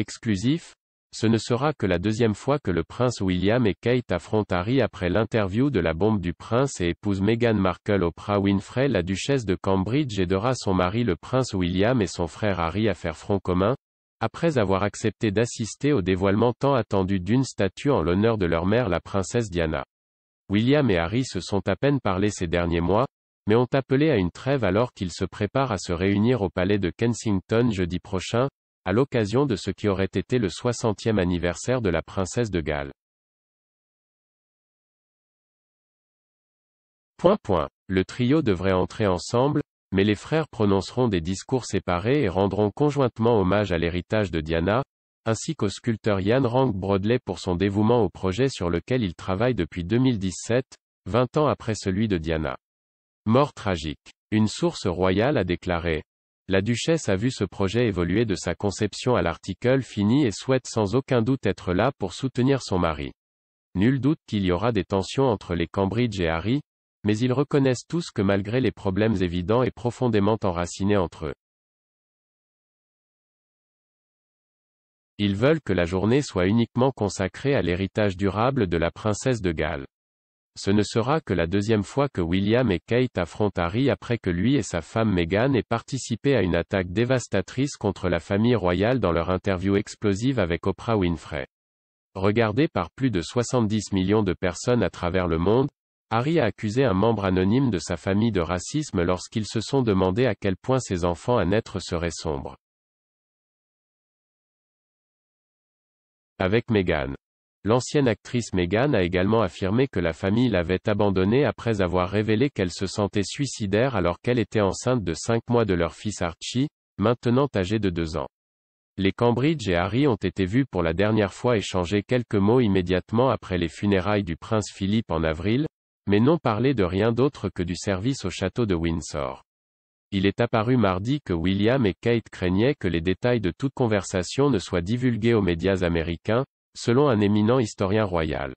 Exclusif, ce ne sera que la deuxième fois que le prince William et Kate affrontent Harry après l'interview de la bombe du prince et épouse Meghan Markle Oprah Winfrey la duchesse de Cambridge aidera son mari le prince William et son frère Harry à faire front commun, après avoir accepté d'assister au dévoilement tant attendu d'une statue en l'honneur de leur mère la princesse Diana. William et Harry se sont à peine parlé ces derniers mois, mais ont appelé à une trêve alors qu'ils se préparent à se réunir au palais de Kensington jeudi prochain, à l'occasion de ce qui aurait été le 60e anniversaire de la princesse de Galles. Point point. Le trio devrait entrer ensemble, mais les frères prononceront des discours séparés et rendront conjointement hommage à l'héritage de Diana, ainsi qu'au sculpteur Yann Rank Brodley pour son dévouement au projet sur lequel il travaille depuis 2017, 20 ans après celui de Diana. Mort tragique. Une source royale a déclaré, la duchesse a vu ce projet évoluer de sa conception à l'article fini et souhaite sans aucun doute être là pour soutenir son mari. Nul doute qu'il y aura des tensions entre les Cambridge et Harry, mais ils reconnaissent tous que malgré les problèmes évidents et profondément enracinés entre eux, ils veulent que la journée soit uniquement consacrée à l'héritage durable de la princesse de Galles. Ce ne sera que la deuxième fois que William et Kate affrontent Harry après que lui et sa femme Meghan aient participé à une attaque dévastatrice contre la famille royale dans leur interview explosive avec Oprah Winfrey. Regardé par plus de 70 millions de personnes à travers le monde, Harry a accusé un membre anonyme de sa famille de racisme lorsqu'ils se sont demandé à quel point ses enfants à naître seraient sombres. Avec Meghan. L'ancienne actrice Meghan a également affirmé que la famille l'avait abandonnée après avoir révélé qu'elle se sentait suicidaire alors qu'elle était enceinte de cinq mois de leur fils Archie, maintenant âgé de deux ans. Les Cambridge et Harry ont été vus pour la dernière fois échanger quelques mots immédiatement après les funérailles du prince Philippe en avril, mais n'ont parlé de rien d'autre que du service au château de Windsor. Il est apparu mardi que William et Kate craignaient que les détails de toute conversation ne soient divulgués aux médias américains, selon un éminent historien royal.